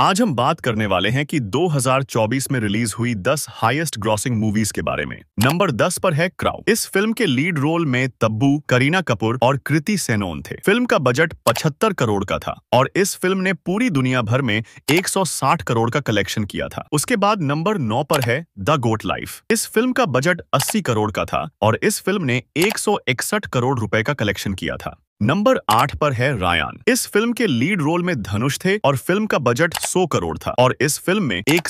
आज हम बात करने वाले हैं कि 2024 में रिलीज हुई 10 हाईएस्ट ग्रॉसिंग मूवीज के बारे में नंबर 10 पर है क्राउड इस फिल्म के लीड रोल में तब्बू करीना कपूर और कृति सेनोन थे फिल्म का बजट 75 करोड़ का था और इस फिल्म ने पूरी दुनिया भर में 160 करोड़ का कलेक्शन किया था उसके बाद नंबर नौ पर है द गोट लाइफ इस फिल्म का बजट अस्सी करोड़ का था और इस फिल्म ने एक करोड़ रूपए का कलेक्शन किया था नंबर आठ पर है रायान इस फिल्म के लीड रोल में धनुष थे और फिल्म का बजट 100 करोड़ था और इस फिल्म में एक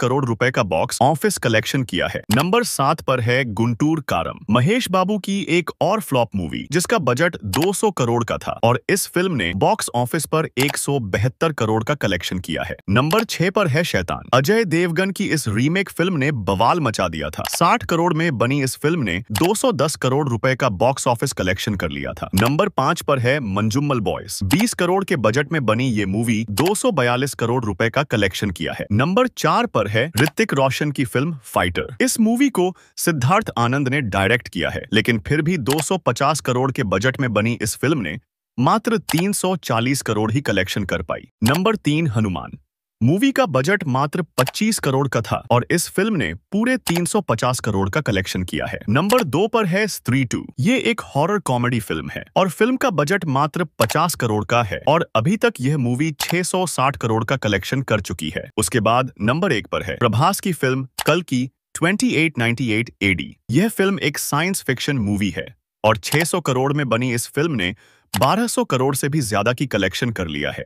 करोड़ रुपए का बॉक्स ऑफिस कलेक्शन किया है नंबर सात पर है गुंटूर कारम महेश बाबू की एक और फ्लॉप मूवी जिसका बजट 200 करोड़ का था और इस फिल्म ने बॉक्स ऑफिस पर एक करोड़ का कलेक्शन किया है नंबर छह पर है शैतान अजय देवगन की इस रीमेक फिल्म ने बवाल मचा दिया था साठ करोड़ में बनी इस फिल्म ने दो करोड़ रूपए का बॉक्स ऑफिस कलेक्शन कर लिया था नंबर नंबर पाँच पर है मंजुम्मल बॉयज 20 करोड़ के बजट में बनी ये मूवी 242 करोड़ रुपए का कलेक्शन किया है नंबर चार पर है ऋतिक रोशन की फिल्म फाइटर इस मूवी को सिद्धार्थ आनंद ने डायरेक्ट किया है लेकिन फिर भी 250 करोड़ के बजट में बनी इस फिल्म ने मात्र 340 करोड़ ही कलेक्शन कर पाई नंबर तीन हनुमान मूवी का बजट मात्र 25 करोड़ का था और इस फिल्म ने पूरे 350 करोड़ का कलेक्शन किया है नंबर दो पर है स्त्री टू ये एक हॉरर कॉमेडी फिल्म है और फिल्म का बजट मात्र 50 करोड़ का है और अभी तक यह मूवी 660 करोड़ का कलेक्शन कर चुकी है उसके बाद नंबर एक पर है प्रभास की फिल्म कल की ट्वेंटी एट यह फिल्म एक साइंस फिक्शन मूवी है और छह करोड़ में बनी इस फिल्म ने 1200 करोड़ से भी ज्यादा की कलेक्शन कर लिया है